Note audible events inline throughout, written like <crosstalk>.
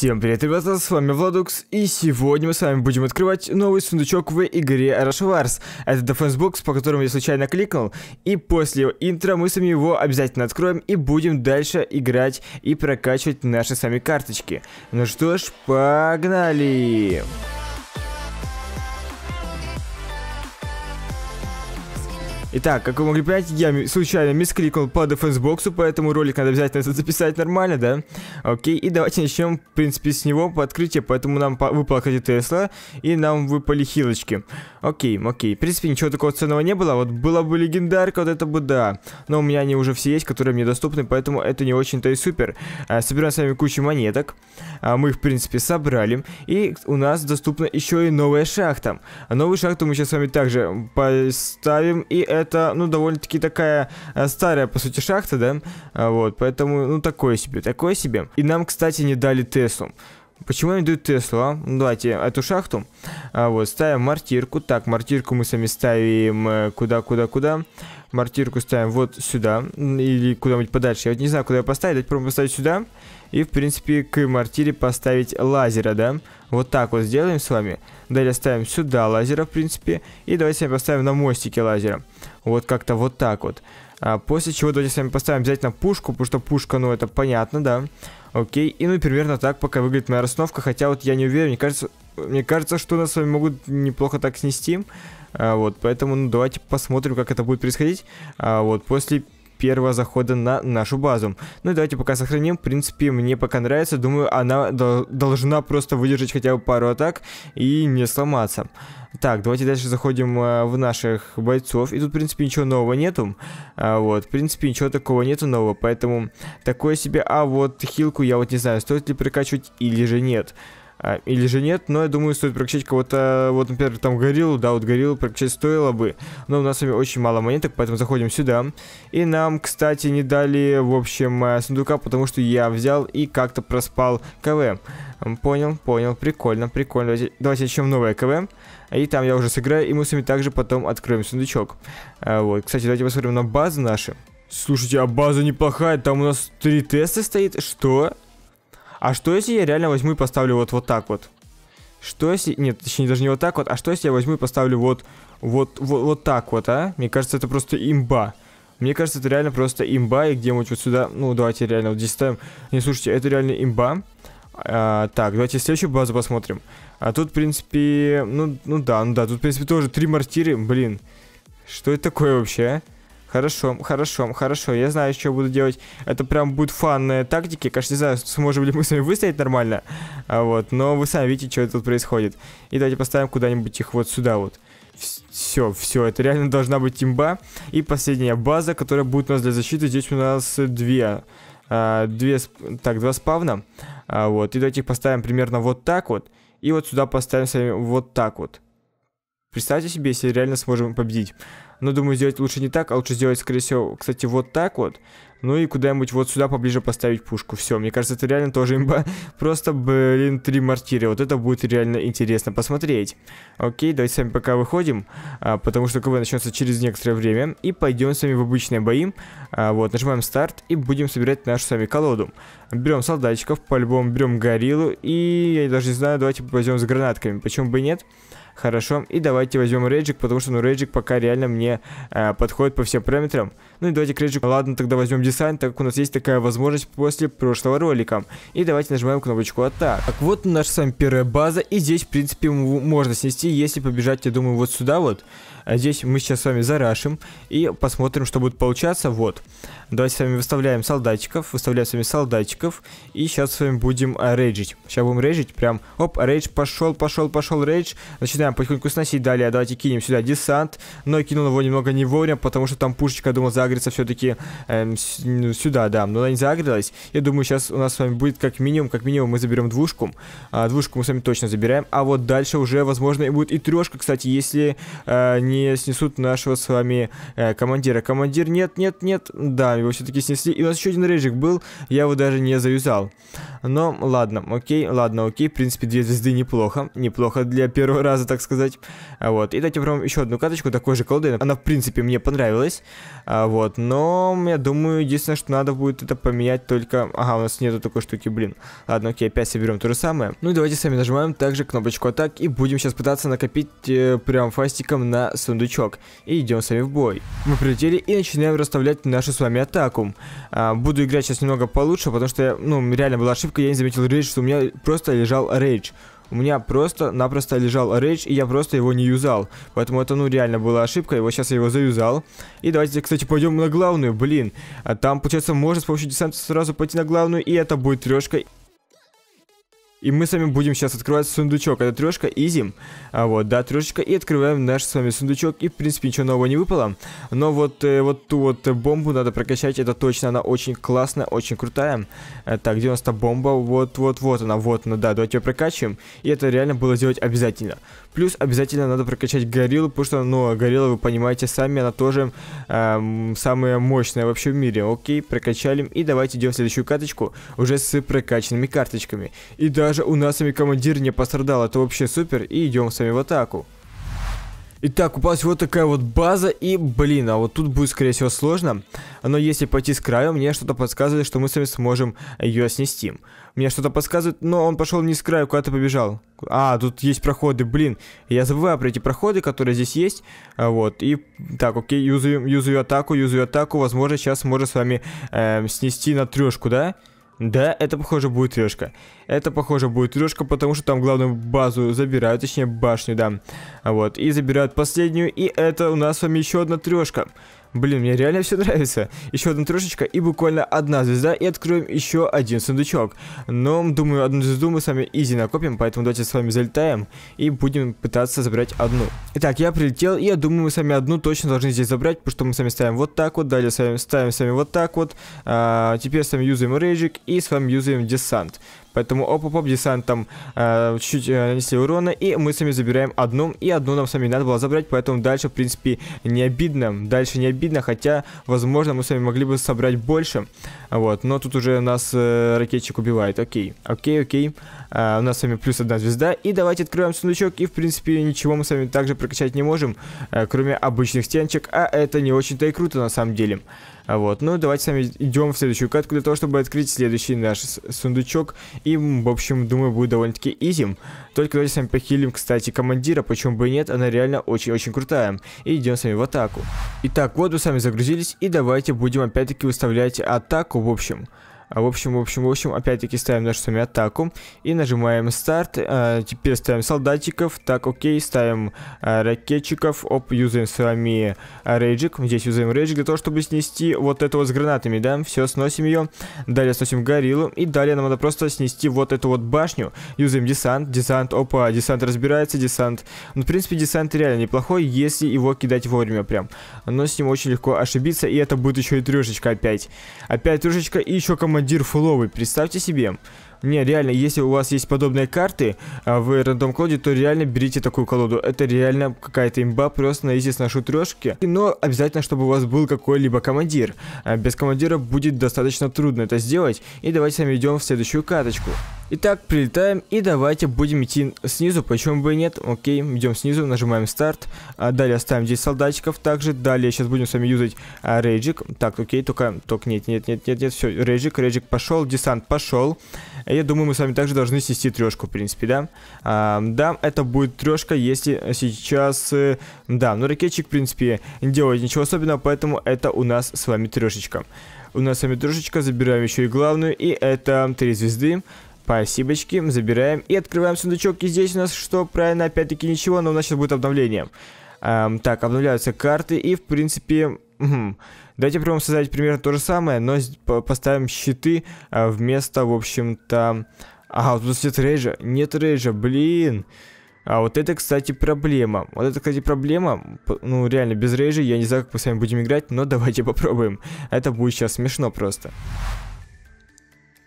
Всем привет, ребята, с вами Владукс, и сегодня мы с вами будем открывать новый сундучок в игре Rush Wars. Это Defense Box, по которому я случайно кликнул, и после интро мы с вами его обязательно откроем и будем дальше играть и прокачивать наши сами карточки. Ну что ж, погнали! Погнали! Итак, как вы могли понять, я случайно мискликнул по дефенсбоксу, поэтому ролик надо обязательно записать нормально, да? Окей, и давайте начнем, в принципе, с него по открытию, поэтому нам по выпала, кстати, Тесла, и нам выпали хилочки. Окей, окей, в принципе, ничего такого ценного не было, вот была бы легендарка, вот это бы да. Но у меня они уже все есть, которые мне доступны, поэтому это не очень-то и супер. А, собираем с вами кучу монеток, а, мы их, в принципе, собрали, и у нас доступна еще и новая шахта. А новую шахту мы сейчас с вами также поставим, и это это, ну, довольно-таки такая э, старая, по сути, шахта, да? А, вот, поэтому, ну, такое себе, такое себе. И нам, кстати, не дали Теслу. Почему они дают Теслу, а? Ну, давайте эту шахту. А, вот, ставим мартирку. Так, мартирку мы сами ставим э, куда-куда-куда. Мартирку ставим вот сюда. Или куда-нибудь подальше. Я вот не знаю, куда ее поставить. Давайте попробуем поставить сюда. И, в принципе, к мартире поставить лазера, да? Вот так вот сделаем с вами. Далее ставим сюда лазера, в принципе. И давайте с вами поставим на мостике лазера. Вот как-то вот так вот. А, после чего давайте с вами поставим обязательно пушку, потому что пушка, ну, это понятно, да. Окей, и ну примерно так пока выглядит моя расстановка, хотя вот я не уверен, мне кажется, мне кажется, что нас с вами могут неплохо так снести. А, вот, поэтому, ну, давайте посмотрим, как это будет происходить. А, вот, после первого захода на нашу базу. Ну и давайте пока сохраним. В принципе, мне пока нравится. Думаю, она должна просто выдержать хотя бы пару атак и не сломаться. Так, давайте дальше заходим э, в наших бойцов. И тут, в принципе, ничего нового нету. А, вот, в принципе, ничего такого нету нового. Поэтому такое себе... А вот хилку я вот не знаю, стоит ли прокачивать или же Нет а, или же нет, но я думаю, стоит прокачать кого-то, вот, например, там гориллу, да, вот гориллу прокачать стоило бы, но у нас с вами очень мало монеток, поэтому заходим сюда, и нам, кстати, не дали, в общем, э, сундука, потому что я взял и как-то проспал КВ, понял, понял, прикольно, прикольно, давайте, давайте начнем новое КВ, и там я уже сыграю, и мы с вами также потом откроем сундучок, а, вот, кстати, давайте посмотрим на базы наши, Слушайте, а база неплохая, там у нас три теста стоит, что? А что если я реально возьму и поставлю вот, вот так вот? Что если... Нет, точнее, даже не вот так вот, а что если я возьму и поставлю вот, вот, вот, вот так вот, а? Мне кажется, это просто имба. Мне кажется, это реально просто имба, и где-нибудь вот сюда... Ну, давайте реально вот здесь ставим. Не, слушайте, это реально имба. А, так, давайте следующую базу посмотрим. А тут, в принципе... Ну, ну да, ну да, тут, в принципе, тоже три мортиры. Блин, что это такое вообще, а? Хорошо, хорошо, хорошо. Я знаю, что буду делать. Это прям будет фанная тактики. Конечно, не знаю, сможем ли мы с вами выстоять нормально. А вот, но вы сами видите, что тут происходит. И давайте поставим куда-нибудь их вот сюда вот. Все, все, это реально должна быть имба. И последняя база, которая будет у нас для защиты. Здесь у нас две. А, две, так, два спавна. А, вот, и давайте их поставим примерно вот так вот. И вот сюда поставим с вами вот так вот. Представьте себе, если реально сможем победить. Но думаю, сделать лучше не так, а лучше сделать, скорее всего, кстати, вот так вот. Ну и куда-нибудь вот сюда поближе поставить пушку. Все, мне кажется, это реально тоже имба. <laughs> Просто, блин, три мортира. Вот это будет реально интересно посмотреть. Окей, давайте с вами пока выходим, а, потому что КВ начнется через некоторое время. И пойдем с вами в обычные бои. А, вот, нажимаем старт и будем собирать нашу с вами колоду. Берем солдатчиков, по-любому берем гориллу и, я даже не знаю, давайте пойдем с гранатками. Почему бы и Нет. Хорошо, и давайте возьмем Реджик, потому что, ну, Реджик пока реально мне э, подходит по всем параметрам. Ну и давайте к Реджику, ладно, тогда возьмем дизайн, так как у нас есть такая возможность после прошлого ролика. И давайте нажимаем кнопочку атак. Так, вот наша с вами первая база, и здесь, в принципе, можно снести, если побежать, я думаю, вот сюда вот. А Здесь мы сейчас с вами зарашим и посмотрим, что будет получаться. Вот. Давайте с вами выставляем солдатиков, выставляем с вами солдатиков. И сейчас с вами будем а, рейджить. Сейчас будем рейджить. Прям, оп, рейдж пошел, пошел, пошел рейдж. Начинаем потихоньку сносить. Далее а давайте кинем сюда десант. Но я кинул его немного не вовремя, потому что там пушечка, думал, загрится все-таки эм, ну, сюда, да. Но она не загрелась. Я думаю, сейчас у нас с вами будет как минимум, как минимум мы заберем двушку. А, двушку мы с вами точно забираем. А вот дальше уже, возможно, и будет и трешка, кстати, если э, не они снесут нашего с вами э, командира. Командир, нет, нет, нет. Да, его все-таки снесли. И у нас еще один рейджик был, я его даже не завязал. Но ладно, окей, ладно, окей. В принципе, две звезды неплохо. Неплохо для первого раза, так сказать. А, вот. И давайте попробуем еще одну карточку такой же колды. Она, в принципе, мне понравилась. А, вот. Но я думаю, единственное, что надо будет это поменять только... Ага, у нас нету такой штуки, блин. Ладно, окей, опять соберем то же самое. Ну и давайте сами нажимаем также кнопочку атак и будем сейчас пытаться накопить э, прям фастиком на сундучок и идем с вами в бой. Мы прилетели и начинаем расставлять нашу с вами атаку. А, буду играть сейчас немного получше, потому что, я, ну, реально была ошибка, я не заметил рейдж, что у меня просто лежал рейдж. У меня просто-напросто лежал рейдж, и я просто его не юзал. Поэтому это, ну, реально была ошибка, и вот сейчас я его заюзал. И давайте, кстати, пойдем на главную, блин. А там, получается, можно с помощью десанта сразу пойти на главную, и это будет трешка. И мы с вами будем сейчас открывать сундучок. Это трешка, изи. А вот, да, трешечка. И открываем наш с вами сундучок. И, в принципе, ничего нового не выпало. Но вот, э, вот ту вот бомбу надо прокачать. Это точно, она очень классная, очень крутая. Э, так, где у нас та бомба? Вот, вот, вот она, вот она, да. Давайте ее прокачиваем. И это реально было сделать обязательно. Плюс обязательно надо прокачать гориллу, потому что, ну, а горилла, вы понимаете сами, она тоже эм, самая мощная вообще в мире. Окей, прокачали. И давайте идем в следующую карточку уже с прокачанными карточками. И даже у нас с командир не пострадал, это вообще супер. И идем с вами в атаку. Итак, у вас вот такая вот база, и, блин, а вот тут будет, скорее всего, сложно. Но если пойти с краю, мне что-то подсказывает, что мы с вами сможем ее снести. Мне что-то подсказывает, но он пошел не с краю, куда-то побежал. А, тут есть проходы, блин. Я забываю про эти проходы, которые здесь есть. А, вот, и так, окей, юзаю, юзаю атаку, юзаю атаку. Возможно, сейчас можно с вами э, снести на трешку, да? Да. Да, это похоже будет трешка. Это похоже будет трешка, потому что там главную базу забирают, точнее башню, да. Вот, и забирают последнюю, и это у нас с вами еще одна трешка. Блин, мне реально все нравится. Еще одна трешечка и буквально одна звезда, и откроем еще один сундучок. Но, думаю, одну звезду мы с вами изи накопим, поэтому давайте с вами залетаем и будем пытаться забрать одну. Итак, я прилетел, и я думаю, мы с вами одну точно должны здесь забрать, потому что мы с вами ставим вот так вот, далее ставим, ставим с вами вот так вот. А, теперь с вами юзаем рейджик и с вами юзаем десант. Поэтому опа-поп десантом э, чуть-чуть э, нанесли урона, и мы сами забираем одну, и одну нам сами надо было забрать, поэтому дальше, в принципе, не обидно. Дальше не обидно, хотя, возможно, мы сами могли бы собрать больше. Вот, но тут уже нас э, ракетчик убивает. Окей, окей, окей. А, у нас с вами плюс одна звезда. И давайте откроем сундучок. И, в принципе, ничего мы с вами также прокачать не можем, э, кроме обычных стеночек. А это не очень-то и круто на самом деле. А вот, ну давайте с вами идем в следующую катку для того, чтобы открыть следующий наш сундучок. И, в общем, думаю, будет довольно-таки изим. Только давайте с вами похилим, кстати, командира, почему бы и нет, она реально очень-очень крутая. И идем с вами в атаку. Итак, вот мы с вами загрузились, и давайте будем опять-таки выставлять атаку, в общем. А, в общем, в общем, в общем, опять-таки ставим нашу с вами атаку и нажимаем старт. А, теперь ставим солдатиков, так, окей, ставим а, ракетчиков, оп, юзаем с вами а, рейджик, здесь юзаем рейджик для того, чтобы снести вот это вот с гранатами, да, все, сносим ее, далее сносим гориллу, и далее нам надо просто снести вот эту вот башню, юзаем десант, десант, опа, десант разбирается, десант, ну, в принципе, десант реально неплохой, если его кидать вовремя прям, но с ним очень легко ошибиться, и это будет еще и трешечка опять, опять трешечка и еще команда командир Фуловый, представьте себе. Не, реально, если у вас есть подобные карты а, в рандом колоде, то реально берите такую колоду. Это реально какая-то имба, просто на изи сношу трешки. Но обязательно, чтобы у вас был какой-либо командир. А, без командира будет достаточно трудно это сделать. И давайте сами идем в следующую карточку. Итак, прилетаем и давайте будем идти снизу, почему бы и нет. Окей, идем снизу, нажимаем старт. А далее оставим здесь солдатиков также. Далее сейчас будем с вами юзать а, рейджик. Так, окей, только, только нет, нет, нет, нет, нет, все, рейджик, рейджик пошел, десант пошел. А я думаю, мы с вами также должны снести трешку, в принципе, да? А, да, это будет трешка, если сейчас... Э, да, но ракетчик, в принципе, не делает ничего особенного, поэтому это у нас с вами трешечка. У нас с вами трешечка, забираем еще и главную, и это три звезды. Спасибочки, забираем и открываем сундучок. И здесь у нас что, правильно, опять-таки ничего, но у нас сейчас будет обновление. Эм, так, обновляются карты и, в принципе... Угу. Давайте попробуем создать примерно то же самое, но поставим щиты а, вместо, в общем-то... а вот тут нет рейджа. Нет рейджа, блин. А вот это, кстати, проблема. Вот это, кстати, проблема. Ну, реально, без рейжа я не знаю, как мы с вами будем играть, но давайте попробуем. Это будет сейчас смешно просто.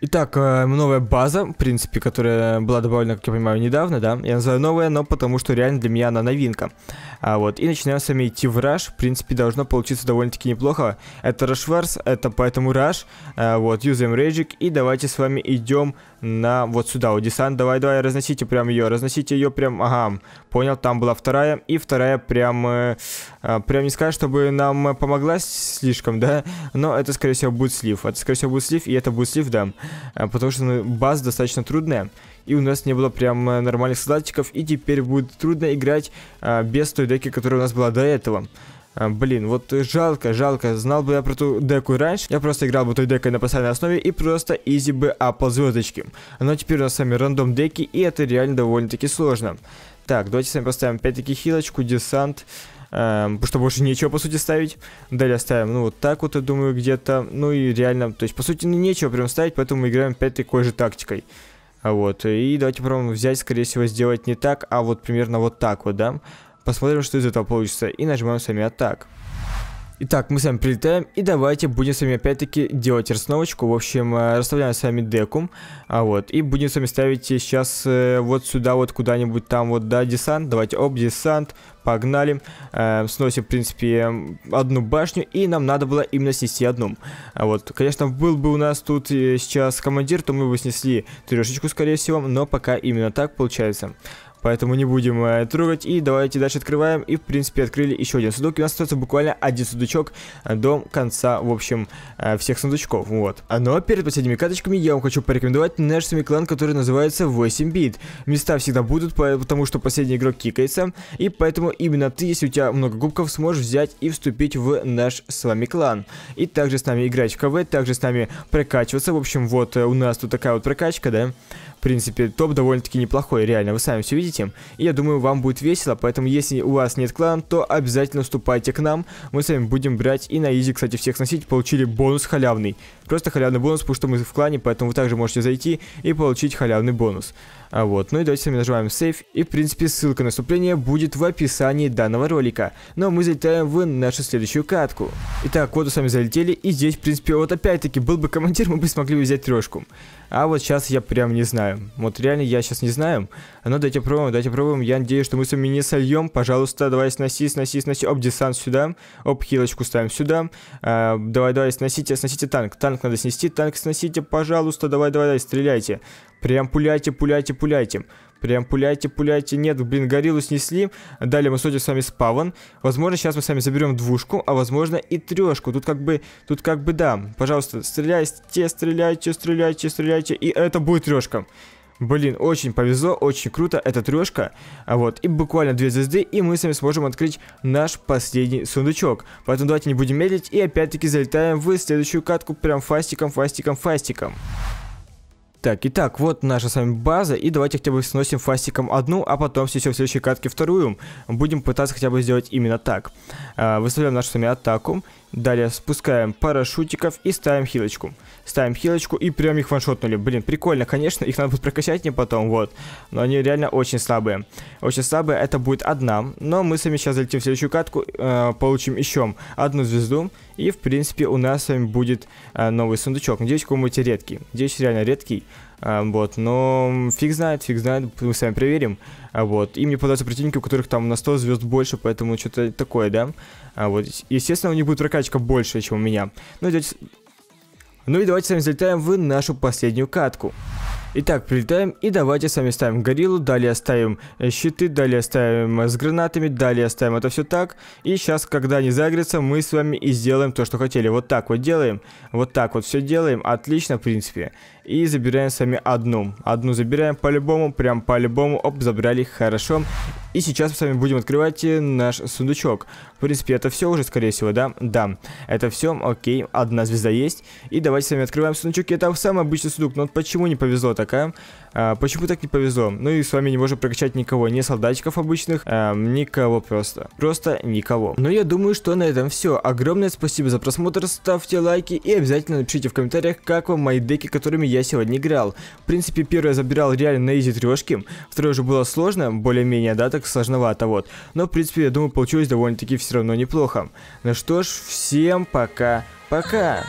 Итак, э, новая база, в принципе, которая была добавлена, как я понимаю, недавно, да? Я называю новая, но потому что реально для меня она новинка. А вот, и начинаем с вами идти в раш. В принципе, должно получиться довольно-таки неплохо. Это Рашварс, это поэтому раш. вот, юзаем рейджик. И давайте с вами идем на вот сюда. Вот десант, давай, давай, разносите прям ее, разносите ее прям, ага. Понял, там была вторая. И вторая прям, э, э прям не скажешь, чтобы нам помогла слишком, да? Но это, скорее всего, будет слив. Это, скорее всего, будет слив, и это будет слив, да. Э, потому что ну, база достаточно трудная, и у нас не было прям э, нормальных солдатиков, и теперь будет трудно играть э, без той деки, которая у нас была до этого. Блин, вот жалко, жалко. Знал бы я про ту деку раньше, я просто играл бы той декой на постоянной основе и просто изи бы апал звездочки. Но теперь у нас с вами рандом деки, и это реально довольно-таки сложно. Так, давайте с вами поставим опять-таки хилочку, десант. Эм, потому что больше нечего, по сути, ставить. Далее ставим, ну, вот так вот, я думаю, где-то. Ну, и реально, то есть, по сути, ну, нечего прям ставить, поэтому мы играем опять такой же тактикой. Вот, и давайте попробуем взять, скорее всего, сделать не так, а вот примерно вот так вот, да. Посмотрим, что из этого получится, и нажимаем с вами атак. Итак, мы с вами прилетаем, и давайте будем с вами опять-таки делать расстановочку. В общем, э, расставляем с вами деку, а вот, и будем с вами ставить сейчас э, вот сюда вот куда-нибудь там вот, да, десант. Давайте, оп, десант, Погнали. Э, сносим, в принципе, эм, одну башню, и нам надо было именно снести одну. А вот, конечно, был бы у нас тут э, сейчас командир, то мы бы снесли трешечку, скорее всего, но пока именно так получается. Поэтому не будем э, трогать. И давайте дальше открываем. И, в принципе, открыли еще один сундук. И у нас остается буквально один сундучок э, до конца, в общем, э, всех сундучков. Вот. А, но перед последними каточками я вам хочу порекомендовать наш клан, который называется 8 бит. Места всегда будут, потому что последний игрок кикается. И поэтому именно ты, если у тебя много губков, сможешь взять и вступить в наш с вами клан. И также с нами играть в КВ, также с нами прокачиваться. В общем, вот э, у нас тут такая вот прокачка, да принципе, топ довольно-таки неплохой, реально, вы сами все видите. И я думаю, вам будет весело, поэтому если у вас нет клана, то обязательно вступайте к нам. Мы с вами будем брать и на изи, кстати, всех сносить. Получили бонус халявный. Просто халявный бонус, потому что мы в клане, поэтому вы также можете зайти и получить халявный бонус. А вот, ну и давайте с вами нажимаем сейф. И, в принципе, ссылка на вступление будет в описании данного ролика. Но ну, а мы залетаем в нашу следующую катку. Итак, вот мы с вами залетели, и здесь, в принципе, вот опять-таки, был бы командир, <laughs> мы бы смогли взять трешку. А вот сейчас я прям не знаю. Вот реально я сейчас не знаю. Ну дайте пробуем, дайте пробуем. Я надеюсь, что мы с вами не сольем. Пожалуйста, давай сноси, сноси, сноси. Оп, десант сюда. Оп, хилочку ставим сюда. А, давай, давай, сносите, сносите танк. Танк надо снести, танк сносите, пожалуйста. Давай, давай, давай, стреляйте. Прям пуляйте, пуляйте, пуляйте. Прям пуляйте, пуляйте. Нет, блин, гориллу снесли. Далее мы сходим с вами спавн. Возможно, сейчас мы с вами заберем двушку, а возможно и трешку. Тут как бы, тут как бы да. Пожалуйста, стреляйте, стреляйте, стреляйте, стреляйте. И это будет трешка. Блин, очень повезло, очень круто, это трешка. А вот, и буквально две звезды, и мы с вами сможем открыть наш последний сундучок. Поэтому давайте не будем медлить, и опять-таки залетаем в следующую катку прям фастиком, фастиком, фастиком. Так, итак, вот наша с вами база, и давайте хотя бы сносим фастиком одну, а потом снесем в следующей катке вторую. Будем пытаться хотя бы сделать именно так. А, выставляем нашу с вами атаку, Далее спускаем парашютиков и ставим хилочку. Ставим хилочку и прям их ваншотнули. Блин, прикольно, конечно, их надо будет прокачать не потом, вот. Но они реально очень слабые. Очень слабые, это будет одна. Но мы с вами сейчас залетим в следующую катку, э, получим еще одну звезду. И, в принципе, у нас с вами будет э, новый сундучок. Надеюсь, какой-нибудь редкий. Надеюсь, реально редкий. Э, вот, но фиг знает, фиг знает, мы с вами проверим. А вот. И мне попадаются противники, у которых там на 100 звезд больше, поэтому что-то такое, да? А вот. Естественно, у них будет прокачка больше, чем у меня. Ну, давайте... ну и давайте с вами залетаем в нашу последнюю катку. Итак, прилетаем и давайте сами ставим гориллу, далее ставим э, щиты, далее ставим э, с гранатами, далее ставим это все так. И сейчас, когда они загрятся, мы с вами и сделаем то, что хотели. Вот так вот делаем, вот так вот все делаем, отлично, в принципе. И забираем с вами одну. Одну забираем по-любому, прям по-любому, оп, забрали, хорошо. И сейчас мы с вами будем открывать э, наш сундучок. В принципе, это все уже, скорее всего, да? Да, это все, окей, одна звезда есть. И давайте с вами открываем сундучок. Это самый обычный сундук, но вот почему не повезло так? такая. А, почему так не повезло? Ну и с вами не можем прокачать никого, ни солдатиков обычных, а, никого просто. Просто никого. Но ну, я думаю, что на этом все. Огромное спасибо за просмотр, ставьте лайки и обязательно напишите в комментариях, как вам мои деки, которыми я сегодня играл. В принципе, первое я забирал реально на изи трешки, второе уже было сложно, более-менее, да, так сложновато вот. Но, в принципе, я думаю, получилось довольно-таки все равно неплохо. Ну что ж, всем пока-пока.